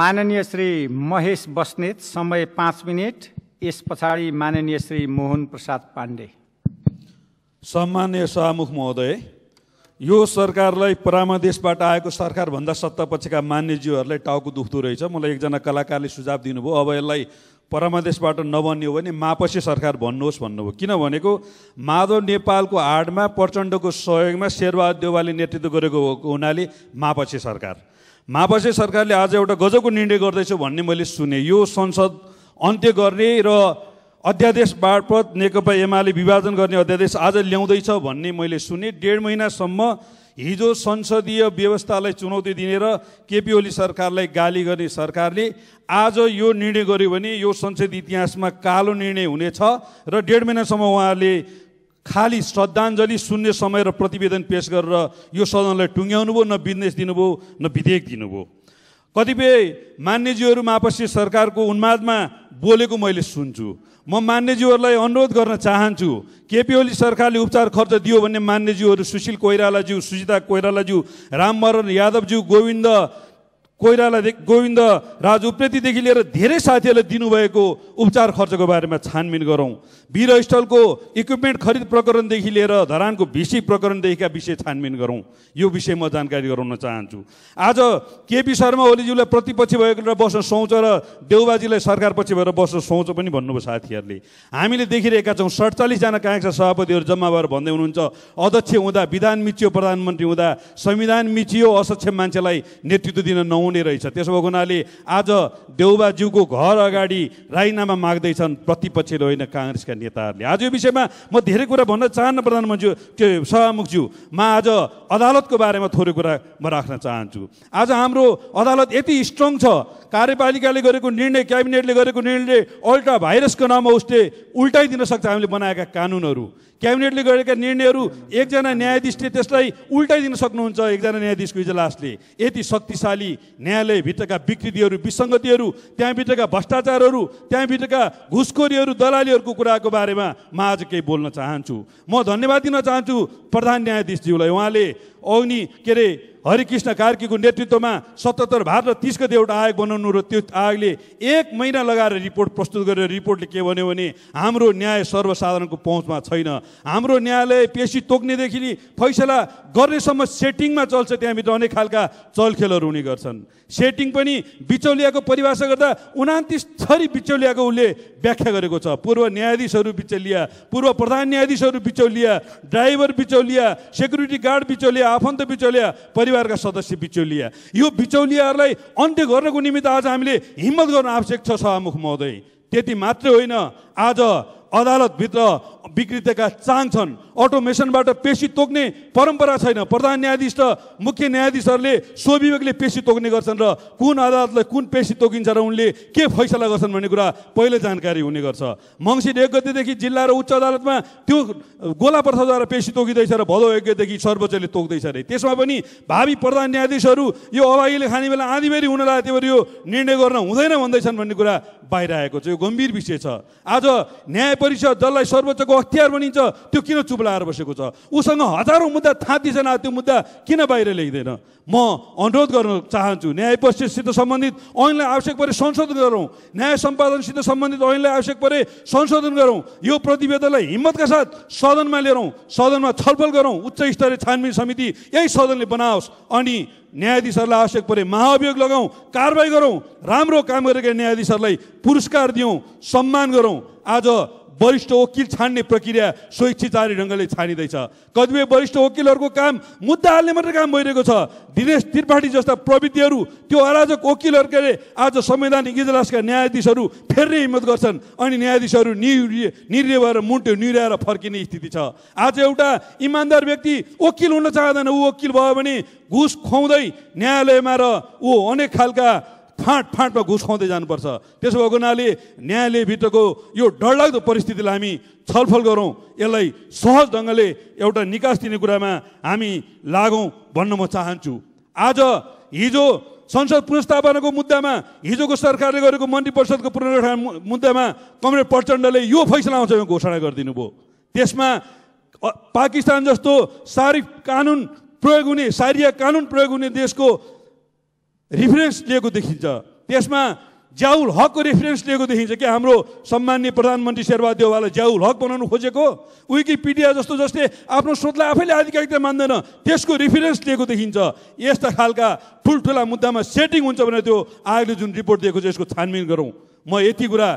माननीय श्री महेश बस्नेत समय पाँच मिनट यस पछाडि माननीय श्री मोहन प्रसाद पाण्डे सम्मान्य सभामुख महोदय यो सरकारलाई परामदेशबाट आएको सरकारभन्दा सत्तापक्षका मान्यज्यूहरूलाई टाउको दुख्दो रहेछ मलाई एकजना कलाकारले सुझाव दिनुभयो अब यसलाई परामदेशबाट नबन्यो भने मापसी सरकार भन्नुहोस् भन्नुभयो किन भनेको माधव नेपालको हाडमा प्रचण्डको सहयोगमा शेरबहादुर नेतृत्व गरेको हुनाले मापसी सरकार मापासे सरकारले आज एउटा गजबको निर्णय गर्दैछ भन्ने मैले सुने यो संसद अन्त्य गर्ने र अध्यादेश मार्फत नेकपा एमाले विभाजन गर्ने अध्यादेश आज ल्याउँदैछ भन्ने मैले सुने डेढ महिनासम्म हिजो संसदीय व्यवस्थालाई चुनौती दिने र केपी ओली सरकारलाई गाली गर्ने सरकारले आज यो निर्णय गर्यो भने यो संसद इतिहासमा कालो निर्णय हुनेछ र डेढ महिनासम्म उहाँले खालि श्रद्धाञ्जली सुन्ने समय र प्रतिवेदन पेस गरेर यो सदनलाई भयो न बिजनेस दिनुभयो न विधेयक दिनुभयो कतिपय मान्यज्यूहरू मापसी सरकारको उन्मादमा बोलेको मैले सुन्छु म मान्यज्यूहरूलाई अनुरोध गर्न चाहन्छु केपी ओली सरकारले उपचार खर्च दियो भन्ने मान्यज्यूहरू सुशील कोइरालाज्यू सुजिता कोइरालाज्यू राममरण यादवज्यू गोविन्द कोइराला गोविन्द राज उप्रेतीदेखि लिएर धेरै साथीहरूलाई दिनुभएको उपचार खर्चको बारेमा छानबिन गरौँ वीर स्थलको इक्विपमेन्ट खरिद प्रकरणदेखि लिएर धरानको भिसी प्रकरणदेखिका विषय छानबिन गरौँ यो विषय म जानकारी गराउन चाहन्छु आज केपी शर्मा ओलीज्यूलाई प्रतिपक्षी भएको बस्न सुहाउँछ र देउबाजीलाई सरकारपछि भएर बस्न सुहाउँछ पनि भन्नुभयो साथीहरूले हामीले देखिरहेका छौँ सडचालिसजना काङ्ग्रेसका सभापतिहरू जम्मा भएर भन्दै हुनुहुन्छ अध्यक्ष हुँदा विधान मिचियो प्रधानमन्त्री हुँदा संविधान मिचियो असक्षम मान्छेलाई नेतृत्व दिन नहुने हुने रहेछ त्यसो भएको हुनाले आज देउबाज्यूको घर अगाडि राजीनामा माग्दैछन् प्रतिपक्षले होइन काङ्ग्रेसका नेताहरूले आज यो विषयमा म धेरै कुरा भन्न चाहन्न प्रधानमन्त्री त्यो सभामुखज्यू म आज अदालतको बारेमा थोरै कुरा म राख्न चाहन्छु आज हाम्रो अदालत यति स्ट्रङ छ कार्यपालिकाले गरेको निर्णय क्याबिनेटले गरेको निर्णयले अल्ट्रा भाइरसको नाममा उसले उल्टाइदिन सक्छ हामीले बनाएका कानुनहरू क्याबिनेटले गरेका निर्णयहरू एकजना न्यायाधीशले त्यसलाई उल्टाइदिन सक्नुहुन्छ एकजना न्यायाधीशको इजलासले यति शक्तिशाली न्यायालयभित्रका विकृतिहरू विसङ्गतिहरू त्यहाँभित्रका भ्रष्टाचारहरू त्यहाँभित्रका घुसखोरीहरू दलालीहरूको कुराको बारेमा म आज केही बोल्न चाहन्छु म धन्यवाद दिन चाहन्छु प्रधान न्यायाधीशज्यूलाई उहाँले अग्नि के अरे हरिकृष्ण कार्कीको नेतृत्वमा सतहत्तर भाग र तिस गति एउटा आयोग बनाउनु र त्यो आयोगले एक महिना लगाएर रिपोर्ट प्रस्तुत गरेर रिपोर्टले के भन्यो भने हाम्रो न्याय सर्वसाधारणको पहुँचमा छैन हाम्रो न्यायालय पेसी तोक्नेदेखि फैसला गर्नेसम्म सेटिङमा चल्छ त्यहाँभित्र अनेक खालका चलखेलहरू हुने गर्छन् सेटिङ पनि बिचौलियाको परिभाषा गर्दा उनातिस थरी बिचौलियाको उसले व्याख्या गरेको छ पूर्व न्यायाधीशहरू बिचौलिया पूर्व प्रधान न्यायाधीशहरू बिचौलिया ड्राइभर बिचौलिया सेक्युरिटी गार्ड बिचौलिया आफन्त बिचौलिया परिवार परिवारका सदस्य बिचौलिया यो बिचौलियाहरूलाई अन्त्य गर्नको निमित्त आज हामीले हिम्मत गर्न आवश्यक छ सभामुख महोदय त्यति मात्रै होइन आज अदालतभित्र बिग्रिदिएका चाहन्छन् अटोमेसनबाट पेसी तोक्ने परम्परा छैन प्रधान न्यायाधीश र मुख्य न्यायाधीशहरूले स्वविवेकले पेसी तोक्ने गर्छन् र कुन अदालतलाई कुन पेसी तोकिन्छ र उनले के फैसला गर्छन् भन्ने कुरा पहिले जानकारी हुने गर्छ मङ्सिर एक गतेदेखि जिल्ला र उच्च अदालतमा त्यो गोला प्रथाद्वारा पेसी तोकिँदैछ र भदौ एक गतेदेखि सर्वोच्चले तोक्दैछ अरे त्यसमा पनि भावी प्रधान न्यायाधीशहरू यो अभागीले खाने बेला आँधीबेरी हुन लाग्यो त्यही भएर यो निर्णय गर्न हुँदैन भन्दैछन् भन्ने कुरा बाहिर आएको छ यो गम्भीर विषय छ आज न्याय परिषद जसलाई सर्वोच्चको अख्तियार बनिन्छ त्यो किन चुप लाएर बसेको छ उसँग हजारौँ मुद्दा थाँतिछन् त्यो मुद्दा किन बाहिर लेख्दैन म अनुरोध गर्न चाहन्छु न्याय परिषदसित सम्बन्धित ऐनलाई आवश्यक परे संशोधन गरौँ न्याय सम्पादनसित सम्बन्धित ऐनलाई आवश्यक परे संशोधन गरौँ यो प्रतिवेदनलाई हिम्मतका साथ सदनमा लिएरौँ सदनमा छलफल गरौँ उच्च स्तरीय छानबिन समिति यही सदनले बनाओस् अनि न्यायाधीशहरूलाई आवश्यक परे महाअभियोग लगाउँ कारवाही गरौँ राम्रो काम गरेका न्यायाधीशहरूलाई पुरस्कार दिउँ सम्मान गरौँ आज वरिष्ठ वकिल छान्ने प्रक्रिया स्वेच्छाचारी ढङ्गले छानिँदैछ कतिपय वरिष्ठ वकिलहरूको काम मुद्दा हाल्ने मात्र काम भइरहेको छ दिनेश त्रिपाठी जस्ता प्रविधिहरू त्यो अराजक वकिलहरूकै आज संवैधानिक इजलासका न्यायाधीशहरू फेर्ने हिम्मत गर्छन् अनि न्यायाधीशहरू निर्णय भएर मुन्ट्यो निर्याएर फर्किने स्थिति छ आज एउटा इमान्दार व्यक्ति वकिल हुन चाहँदैन ऊ वकिल भयो भने घुस खुवाउँदै न्यायालयमा र ऊ अनेक खालका फाँट फाँटमा घुस खुवाउँदै जानुपर्छ त्यसो भएको हुनाले न्यायालयभित्रको यो डरलाग्दो परिस्थितिलाई हामी छलफल गरौँ यसलाई सहज ढङ्गले एउटा निकास दिने कुरामा हामी लागौँ भन्न म चाहन्छु आज हिजो संसद पुनस्थापनाको मुद्दामा हिजोको सरकारले गरेको मन्त्री परिषदको पुनर्गठन मुद्दामा कमरेड प्रचण्डले यो फैसला आउँछ यो घोषणा गरिदिनु भयो त्यसमा पाकिस्तान जस्तो सारिफ कानुन प्रयोग हुने सारिया कानुन प्रयोग हुने देशको रिफरेन्स लिएको देखिन्छ त्यसमा ज्याउल हकको रेफरेन्स लिएको देखिन्छ कि हाम्रो सम्मान्य प्रधानमन्त्री शेरबहादेवालाई ज्याउल हक बनाउनु खोजेको विकिपिडिया जस्तो जसले आफ्नो स्रोतलाई आफैले आधिकारिकता मान्दैन त्यसको रेफरेन्स लिएको देखिन्छ यस्ता खालका ठुल्ठुला मुद्दामा सेटिङ हुन्छ भने त्यो आयोगले जुन रिपोर्ट दिएको छ यसको छानबिन गरौँ म यति कुरा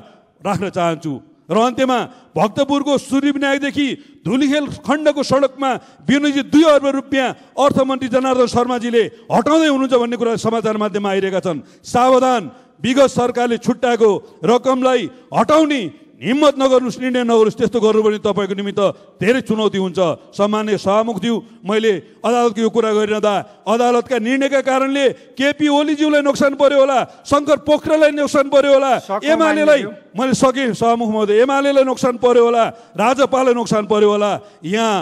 राख्न चाहन्छु र अन्त्यमा भक्तपुरको सूर्यविनायकदेखि धुलिखेल खण्डको सडकमा बिनुजी दुई अर्ब रुपियाँ अर्थमन्त्री जनार्दन शर्माजीले हटाउँदै हुनुहुन्छ भन्ने कुरा समाचार माध्यममा आइरहेका छन् सावधान विगत सरकारले छुट्याएको रकमलाई हटाउने हिम्मत नगर्नुहोस् निर्णय नगर्नुहोस् त्यस्तो गर्नु पनि तपाईँको निमित्त धेरै चुनौती हुन्छ सामान्य सहमुख दिउ मैले अदालतको यो कुरा गरिरहँदा अदालतका निर्णयका कारणले केपी ओलीज्यूलाई नोक्सान पर्यो होला शङ्कर पोखरेललाई नोक्सान पर्यो होला एमालेलाई मैले सकेँ सहमुखमा महोदय एमालेलाई नोक्सान पर्यो होला राजपाललाई नोक्सान पर्यो होला यहाँ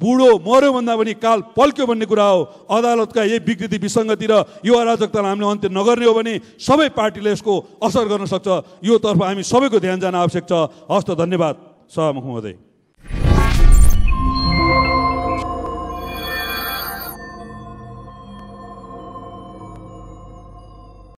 बुढो मऱ्यो भन्दा पनि काल पल्क्यो भन्ने कुरा हो अदालतका यही विकृति विसङ्गति र यो अराजकतालाई हामीले अन्त्य नगर्ने हो भने सबै पार्टीले यसको असर गर्न सक्छ तर्फ हामी सबैको ध्यान जान आवश्यक छ हस्त धन्यवाद सहमुख महोदय